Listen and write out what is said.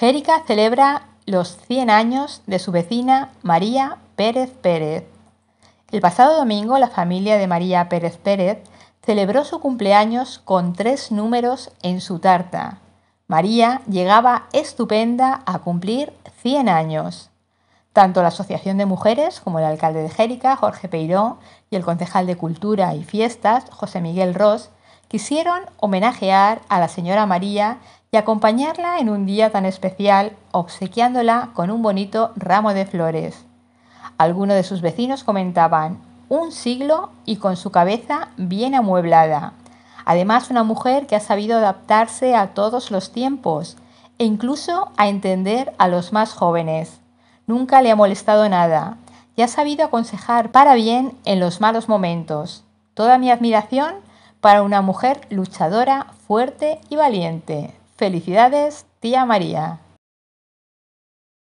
Jérica celebra los 100 años de su vecina María Pérez Pérez. El pasado domingo la familia de María Pérez Pérez celebró su cumpleaños con tres números en su tarta. María llegaba estupenda a cumplir 100 años. Tanto la Asociación de Mujeres como el alcalde de Jérica, Jorge Peiró, y el concejal de Cultura y Fiestas, José Miguel Ross, quisieron homenajear a la señora María y acompañarla en un día tan especial, obsequiándola con un bonito ramo de flores. Algunos de sus vecinos comentaban, un siglo y con su cabeza bien amueblada. Además, una mujer que ha sabido adaptarse a todos los tiempos e incluso a entender a los más jóvenes. Nunca le ha molestado nada y ha sabido aconsejar para bien en los malos momentos. Toda mi admiración para una mujer luchadora, fuerte y valiente. Felicidades, tía María.